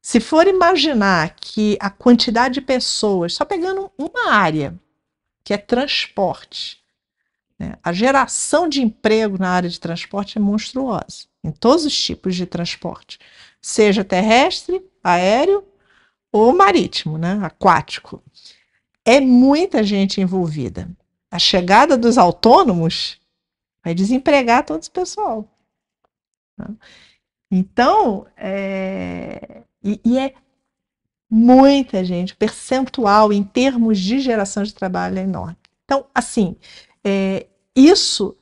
Se for imaginar que a quantidade de pessoas, só pegando uma área, que é transporte, né? a geração de emprego na área de transporte é monstruosa, em todos os tipos de transporte, seja terrestre, aéreo ou marítimo, né? aquático. É muita gente envolvida. A chegada dos autônomos vai desempregar todo esse pessoal. Né. Então, é, e, e é muita gente, percentual em termos de geração de trabalho é enorme. Então, assim, é, isso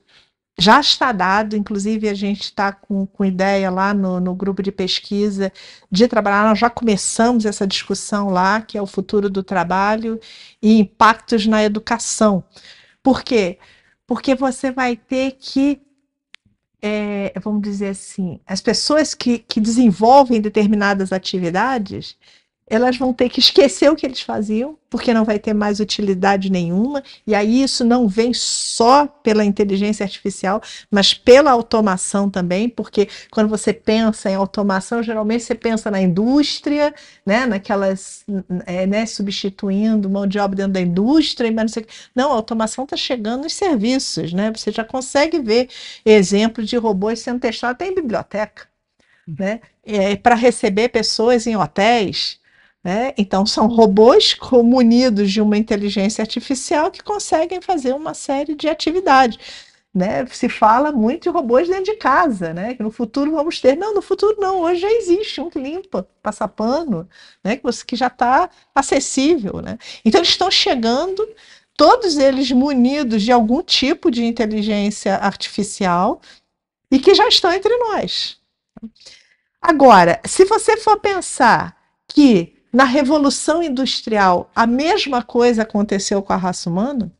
já está dado, inclusive a gente está com, com ideia lá no, no grupo de pesquisa de trabalhar, nós já começamos essa discussão lá, que é o futuro do trabalho e impactos na educação. Por quê? Porque você vai ter que é, vamos dizer assim, as pessoas que, que desenvolvem determinadas atividades, elas vão ter que esquecer o que eles faziam, porque não vai ter mais utilidade nenhuma. E aí isso não vem só pela inteligência artificial, mas pela automação também, porque quando você pensa em automação, geralmente você pensa na indústria, né, naquelas, é, né, substituindo mão de obra dentro da indústria, mas não sei. Não, a automação está chegando nos serviços, né? Você já consegue ver exemplos de robôs sendo testados até em biblioteca, hum. né? É, para receber pessoas em hotéis né? Então, são robôs munidos de uma inteligência artificial que conseguem fazer uma série de atividades. Né? Se fala muito de robôs dentro de casa, né? que no futuro vamos ter. Não, no futuro não, hoje já existe um que limpa, passa pano, né? que, você, que já está acessível. Né? Então, eles estão chegando, todos eles munidos de algum tipo de inteligência artificial e que já estão entre nós. Agora, se você for pensar que na Revolução Industrial, a mesma coisa aconteceu com a raça humana?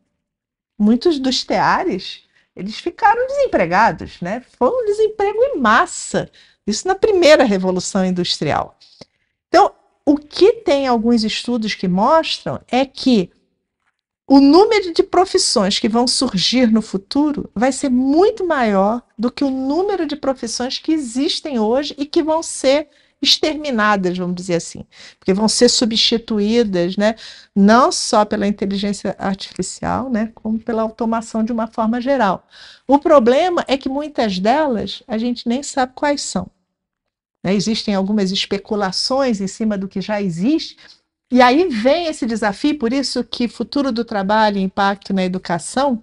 Muitos dos teares, eles ficaram desempregados, né? Foi um desemprego em massa. Isso na primeira Revolução Industrial. Então, o que tem alguns estudos que mostram é que o número de profissões que vão surgir no futuro vai ser muito maior do que o número de profissões que existem hoje e que vão ser exterminadas, vamos dizer assim, porque vão ser substituídas, né, não só pela inteligência artificial, né, como pela automação de uma forma geral. O problema é que muitas delas a gente nem sabe quais são. Né? Existem algumas especulações em cima do que já existe, e aí vem esse desafio, por isso que futuro do trabalho, impacto na educação,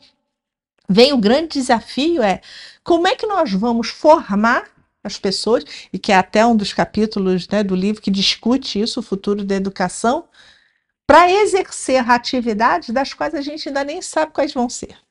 vem o grande desafio é como é que nós vamos formar as pessoas, e que é até um dos capítulos né, do livro que discute isso, o futuro da educação, para exercer atividades das quais a gente ainda nem sabe quais vão ser.